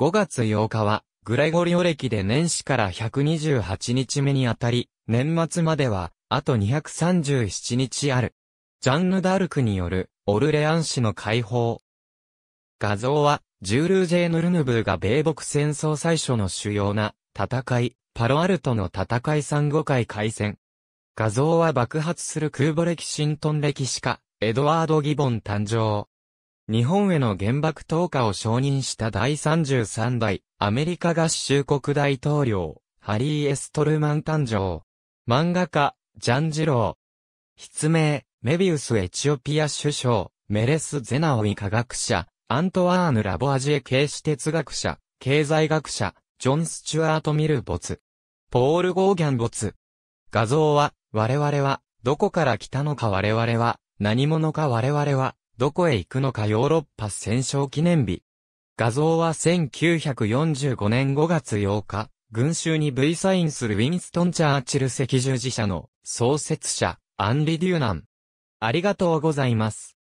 5月8日は、グレゴリオ歴で年始から128日目にあたり、年末までは、あと237日ある。ジャンヌ・ダルクによる、オルレアン市の解放。画像は、ジュール・ジェーヌ・ルヌブーが米国戦争最初の主要な、戦い、パロアルトの戦い三五回海戦。画像は爆発する空母歴シントン歴史家、エドワード・ギボン誕生。日本への原爆投下を承認した第33代アメリカ合衆国大統領、ハリー・エストルマン誕生。漫画家、ジャンジロー。筆名、メビウスエチオピア首相、メレス・ゼナオイ科学者、アントワーヌ・ラボアジエ系史哲学者、経済学者、ジョン・スチュアート・ミル没。ポール・ゴーギャン没。画像は、我々は、どこから来たのか我々は、何者か我々は、どこへ行くのかヨーロッパ戦勝記念日。画像は1945年5月8日、群衆に V サインするウィンストン・チャーチル赤十字社の創設者、アンリ・デューナン。ありがとうございます。